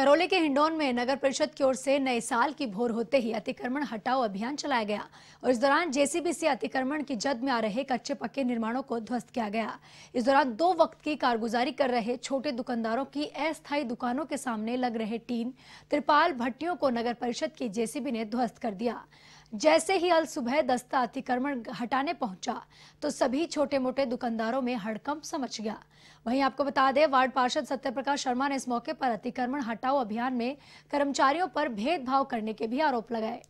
करौली के हिंडौन में नगर परिषद की ओर से नए साल की भोर होते ही अतिक्रमण हटाओ अभियान चलाया गया और इस दौरान जेसीबी से अतिक्रमण की जद में आ रहे कच्चे पक्के निर्माणों को ध्वस्त किया गया इस दौरान दो वक्त की कारगुजारी कर रहे छोटे दुकानदारों की अस्थायी दुकानों के सामने लग रहे टीन त्रिपाल भट्टियों को नगर परिषद की जेसीबी ने ध्वस्त कर दिया जैसे ही अल सुबह दस्ता अतिक्रमण हटाने पहुंचा तो सभी छोटे मोटे दुकानदारों में हड़कंप समझ गया वहीं आपको बता दें वार्ड पार्षद सत्यप्रकाश शर्मा ने इस मौके पर अतिक्रमण हटा बचाओ अभियान में कर्मचारियों पर भेदभाव करने के भी आरोप लगाए